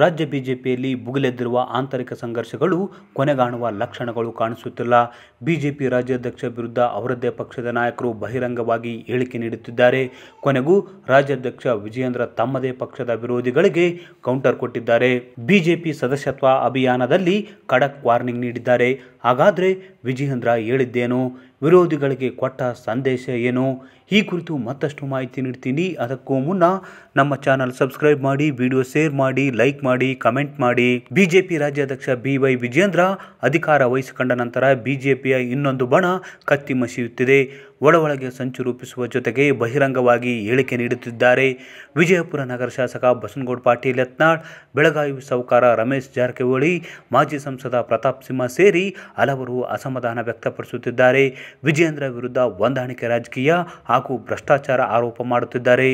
ರಾಜ್ಯ ಬಿಜೆಪಿಯಲ್ಲಿ ಭುಗಿಲೆದ್ದಿರುವ ಆಂತರಿಕ ಸಂಘರ್ಷಗಳು ಕೊನೆಗಾಣುವ ಲಕ್ಷಣಗಳು ಕಾಣಿಸುತ್ತಿಲ್ಲ ಬಿಜೆಪಿ ರಾಜ್ಯಾಧ್ಯಕ್ಷ ವಿರುದ್ಧ ಅವರದ್ದೇ ಪಕ್ಷದ ನಾಯಕರು ಬಹಿರಂಗವಾಗಿ ಹೇಳಿಕೆ ನೀಡುತ್ತಿದ್ದಾರೆ ಕೊನೆಗೂ ರಾಜ್ಯಾಧ್ಯಕ್ಷ ವಿಜಯೇಂದ್ರ ತಮ್ಮದೇ ಪಕ್ಷದ ವಿರೋಧಿಗಳಿಗೆ ಕೌಂಟರ್ ಕೊಟ್ಟಿದ್ದಾರೆ ಬಿಜೆಪಿ ಸದಸ್ಯತ್ವ ಅಭಿಯಾನದಲ್ಲಿ ಖಡಕ್ ವಾರ್ನಿಂಗ್ ನೀಡಿದ್ದಾರೆ ಹಾಗಾದರೆ ವಿಜಯೇಂದ್ರ ಹೇಳಿದ್ದೇನು ವಿರೋಧಿಗಳಿಗೆ ಕೊಟ್ಟ ಸಂದೇಶ ಏನು ಈ ಕುರಿತು ಮತ್ತಷ್ಟು ಮಾಹಿತಿ ನೀಡ್ತೀನಿ ಅದಕ್ಕೂ ಮುನ್ನ ನಮ್ಮ ಚಾನಲ್ ಸಬ್ಸ್ಕ್ರೈಬ್ ಮಾಡಿ ವಿಡಿಯೋ ಶೇರ್ ಮಾಡಿ ಲೈಕ್ ಮಾಡಿ ಕಮೆಂಟ್ ಮಾಡಿ ಬಿಜೆಪಿ ರಾಜ್ಯಾಧ್ಯಕ್ಷ ಬಿ ವೈ ವಿಜಯೇಂದ್ರ ಅಧಿಕಾರ ವಹಿಸಿಕೊಂಡ ನಂತರ ಬಿಜೆಪಿಯ ಇನ್ನೊಂದು ಬಣ ಕತ್ತಿ ಮಸಿಯುತ್ತಿದೆ ಒಳ ಒಳಗೆ ಸಂಚು ರೂಪಿಸುವ ಜೊತೆಗೆ ಬಹಿರಂಗವಾಗಿ ಹೇಳಿಕೆ ನೀಡುತ್ತಿದ್ದಾರೆ ವಿಜಯಪುರ ನಗರ ಶಾಸಕ ಬಸನಗೌಡ ಪಾಟೀಲ್ ಯತ್ನಾಳ್ ಬೆಳಗಾವಿ ಸಾಹುಕಾರ ರಮೇಶ್ ಜಾರಕಿಹೊಳಿ ಮಾಜಿ ಸಂಸದ ಪ್ರತಾಪ್ ಸಿಂಹ ಸೇರಿ ಹಲವರು ಅಸಮಾಧಾನ ವ್ಯಕ್ತಪಡಿಸುತ್ತಿದ್ದಾರೆ ವಿಜಯೇಂದ್ರ ವಿರುದ್ಧ ಹೊಂದಾಣಿಕೆ ರಾಜಕೀಯ ಹಾಗೂ ಭ್ರಷ್ಟಾಚಾರ ಆರೋಪ ಮಾಡುತ್ತಿದ್ದಾರೆ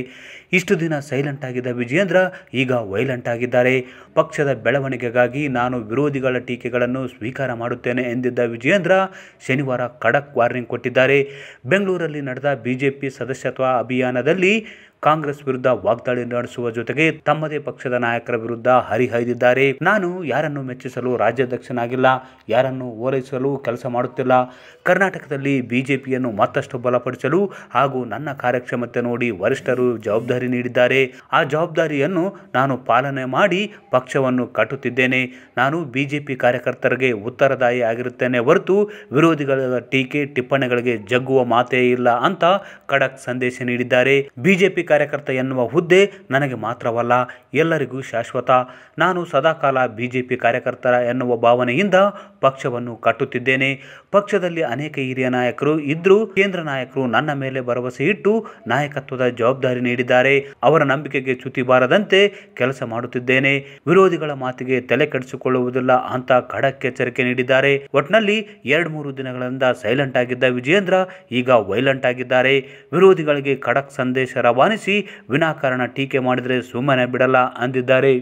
ಇಷ್ಟು ದಿನ ಸೈಲೆಂಟ್ ಆಗಿದ್ದ ವಿಜಯೇಂದ್ರ ಈಗ ವೈಲೆಂಟ್ ಆಗಿದ್ದಾರೆ ಪಕ್ಷದ ಬೆಳವಣಿಗೆಗಾಗಿ ನಾನು ವಿರೋಧಿಗಳ ಟೀಕೆಗಳನ್ನು ಸ್ವೀಕಾರ ಮಾಡುತ್ತೇನೆ ಎಂದಿದ್ದ ವಿಜಯೇಂದ್ರ ಶನಿವಾರ ಖಡಕ್ ವಾರ್ನಿಂಗ್ ಕೊಟ್ಟಿದ್ದಾರೆ ಬೆಂಗಳೂರಲ್ಲಿ ನಡೆದ ಬಿಜೆಪಿ ಸದಸ್ಯತ್ವ ಅಭಿಯಾನದಲ್ಲಿ ಕಾಂಗ್ರೆಸ್ ವಿರುದ್ಧ ವಾಗ್ದಾಳಿ ನಡೆಸುವ ಜೊತೆಗೆ ತಮ್ಮದೇ ಪಕ್ಷದ ನಾಯಕರ ವಿರುದ್ಧ ಹರಿಹಾಯ್ದಿದ್ದಾರೆ ನಾನು ಯಾರನ್ನು ಮೆಚ್ಚಿಸಲು ರಾಜ್ಯಾಧ್ಯಕ್ಷನಾಗಿಲ್ಲ ಯಾರನ್ನು ಓಲೈಸಲು ಕೆಲಸ ಮಾಡುತ್ತಿಲ್ಲ ಕರ್ನಾಟಕದಲ್ಲಿ ಬಿಜೆಪಿಯನ್ನು ಮತ್ತಷ್ಟು ಬಲಪಡಿಸಲು ಹಾಗೂ ನನ್ನ ಕಾರ್ಯಕ್ಷಮತೆ ನೋಡಿ ವರಿಷ್ಠರು ಜವಾಬ್ದಾರಿ ನೀಡಿದ್ದಾರೆ ಆ ಜವಾಬ್ದಾರಿಯನ್ನು ನಾನು ಪಾಲನೆ ಮಾಡಿ ಪಕ್ಷವನ್ನು ಕಟ್ಟುತ್ತಿದ್ದೇನೆ ನಾನು ಬಿಜೆಪಿ ಕಾರ್ಯಕರ್ತರಿಗೆ ಉತ್ತರದಾಯಿ ಆಗಿರುತ್ತೇನೆ ಹೊರತು ವಿರೋಧಿಗಳ ಟೀಕೆ ಟಿಪ್ಪಣಿಗಳಿಗೆ ಜಗ್ಗುವ ಮಾತೇ ಇಲ್ಲ ಅಂತ ಖಡಕ್ ಸಂದೇಶ ನೀಡಿದ್ದಾರೆ ಬಿಜೆಪಿ ಕಾರ್ಯಕರ್ತ ಎನ್ನುವ ಹುದ್ದೆ ನನಗೆ ಮಾತ್ರವಲ್ಲ ಎಲ್ಲರಿಗೂ ಶಾಶ್ವತ ನಾನು ಸದಾಕಾಲ ಬಿ ಜೆ ಪಿ ಕಾರ್ಯಕರ್ತರ ಎನ್ನುವ ಭಾವನೆಯಿಂದ ಪಕ್ಷವನ್ನು ಕಟ್ಟುತ್ತಿದ್ದೇನೆ ಪಕ್ಷದಲ್ಲಿ ಅನೇಕ ಹಿರಿಯ ನಾಯಕರು ಇದ್ದರೂ ಕೇಂದ್ರ ನಾಯಕರು ನನ್ನ ಮೇಲೆ ಭರವಸೆ ಇಟ್ಟು ನಾಯಕತ್ವದ ಜವಾಬ್ದಾರಿ ನೀಡಿದ್ದಾರೆ ಅವರ ನಂಬಿಕೆಗೆ ಚ್ಯುತಿ ಬಾರದಂತೆ ಕೆಲಸ ಮಾಡುತ್ತಿದ್ದೇನೆ ವಿರೋಧಿಗಳ ಮಾತಿಗೆ ತಲೆ ಕೆಡಿಸಿಕೊಳ್ಳುವುದಿಲ್ಲ ಅಂತ ಖಡಕ್ ಎಚ್ಚರಿಕೆ ನೀಡಿದ್ದಾರೆ ಒಟ್ನಲ್ಲಿ ಎರಡು ಮೂರು ದಿನಗಳಿಂದ ಸೈಲೆಂಟ್ ಆಗಿದ್ದ ವಿಜಯೇಂದ್ರ ಈಗ ವೈಲೆಂಟ್ ಆಗಿದ್ದಾರೆ ವಿರೋಧಿಗಳಿಗೆ ಖಡಕ್ ಸಂದೇಶ ರವಾನೆ ಗಮನಿಸಿ ವಿನಾಕಾರಣ ಟೀಕೆ ಮಾಡಿದರೆ ಸುಮ್ಮನೆ ಬಿಡಲ್ಲ ಅಂದಿದ್ದಾರೆ